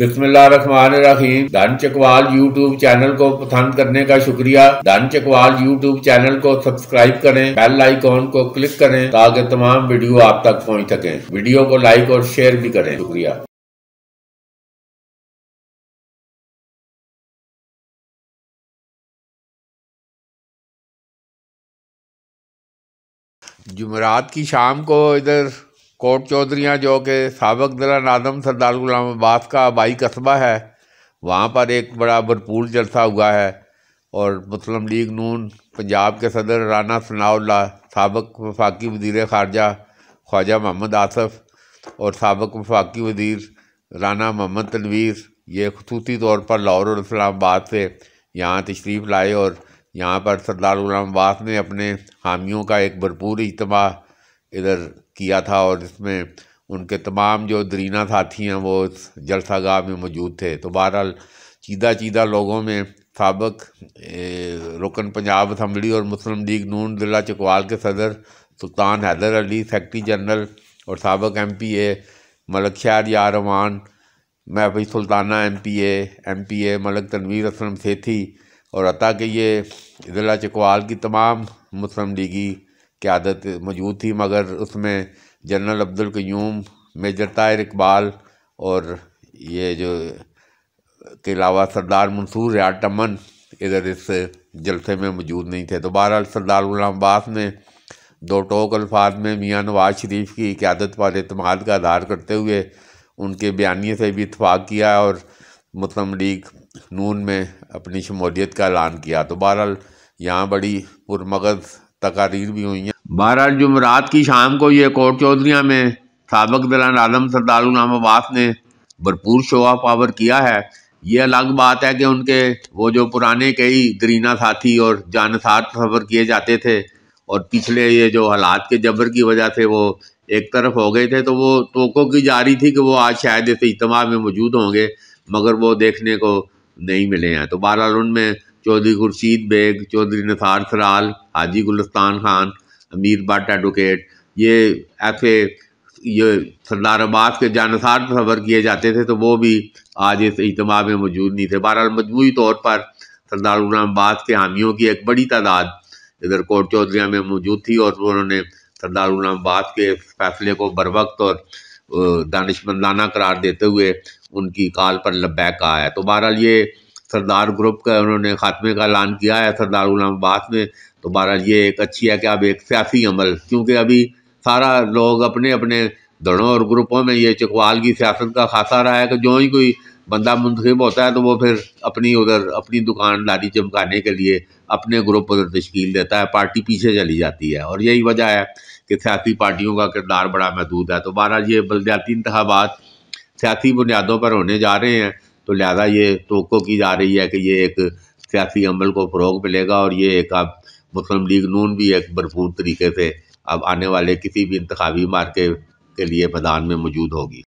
बिस्मिल्लाम धन Chakwal YouTube channel को पसंद करने का शुक्रिया धन चकवाल यूट्यूब चैनल को सब्सक्राइब करें बेल आइकॉन को क्लिक करें ताकि तमाम वीडियो आप तक पहुंच सके वीडियो को लाइक और शेयर भी करें शुक्रिया जुमरात की शाम को इधर कोट चौधरियाँ जो कि सबक दिला नादम सरदार गुलाम अब्बास का आबाई कस्बा है वहाँ पर एक बड़ा भरपूर जलसा हुआ है और मुस्लिम लीग नून पंजाब के सदर राना सनाउल्ला सबक वफाकी वजीर खारजा ख्वाजा मोहम्मद आसफ़ और सबक वफाकी वजीर राना मोहम्मद तनवीर ये खसूसी तौर पर लाहौर और इस्लामाबाद से यहाँ तशरीफ़ लाए और यहाँ पर सरदार गुलाम अब्बास ने अपने हामियों का एक भरपूर इजतम इधर किया था और इसमें उनके तमाम जो दरीना साथी हैं वो इस जलसा गाह में मौजूद थे तो बहरहाल चीदा चीदा लोगों में सबक रुकन पंजाब असम्बली और मुस्लिम लीग नून जिला चकवाल के सदर सुल्तान हैदर अली सेक्रटरी जनरल और सबक एम पी ए मलक शार यारवान महफी Sultana M P M P A Malik Tanveer Aslam Sethi और अता के ये ज़िला चकवाल की तमाम मुस्लिम लीगी क़्यादत मौजूद थी मगर उसमें जनरल अब्दुल क्यूम मेजर तायर इकबाल और ये जो के अलावा सरदार मंसूर रियाट टमन इधर इस जलसे में मौजूद नहीं थे तो बहरहाल सरदार गुलाम अब्बास ने दो टोक अल्फाज में मियाँ नवाज शरीफ की क्यादत पर अतमाद का आधार करते हुए उनके बयानी से भी इतफाक़ किया और मुस्लिम लीग नून में अपनी शमूलियत का ऐलान किया तो बहरहाल यहाँ बड़ी पुरमगज़ तकारीर भी हुई हैं बहरहाल जुमरात की शाम को ये कोर्ट चौधरियाँ में सबक दलान आलम सरदारुलाम अब्बास ने भरपूर शो ऑफ पावर किया है ये अलग बात है कि उनके वो जो पुराने कई दरीना साथी और जानसार सफ़र किए जाते थे और पिछले ये जो हालात के जबर की वजह से वो एक तरफ हो गए थे तो वो तोको की जा रही थी कि वो आज शायद इस इजमा में मौजूद होंगे मगर वो देखने को नहीं मिले हैं तो बहरहाल उनमें चौधरी खुर्शीद बेग चौधरी निसार सराल हाजी गुलस्तान खान अमीर भट्ट एडवोकेट ये ऐसे ये सरदार अब्बास के जानसार सफ़र किए जाते थे तो वो भी आज इस इजमा में मौजूद नहीं थे बहरहाल मजमू तौर पर सरदार गुलाम अब्बास के हामियों की एक बड़ी तादाद इधर कोट चौधरी में मौजूद थी और उन्होंने सरदार गुलाम अब्बास के फैसले को बर वक्त और दानशमंदाना करार देते हुए उनकी काल पर लब्बैक कहा है तो बहरहाल ये सरदार ग्रुप का उन्होंने खात्मे का ऐलान किया है सरदार गुलाम अब्बास ने तो बहरहाल ये एक अच्छी है कि अब एक सियासी अमल क्योंकि अभी सारा लोग अपने अपने दड़ों और ग्रुपों में ये चकवाल की सियासत का खासा रहा है कि जो ही कोई बंदा मुंतखब होता है तो वो फिर अपनी उधर अपनी दुकानदारी चमकाने के लिए अपने ग्रुप उधर तश्कील देता है पार्टी पीछे चली जाती है और यही वजह है कि सियासी पार्टियों का किरदार बड़ा महदूद है तो बहरहाल ये बलद्याती इंतबात सियासी बुनियादों पर होने जा रहे हैं तो लिहाजा ये तो की जा रही है कि ये एक सियासी अमल को फ़रोग मिलेगा और ये एक अब मुस्लिम लीग नून भी एक भरपूर तरीके से अब आने वाले किसी भी इंतवी मार्के के लिए मैदान में मौजूद होगी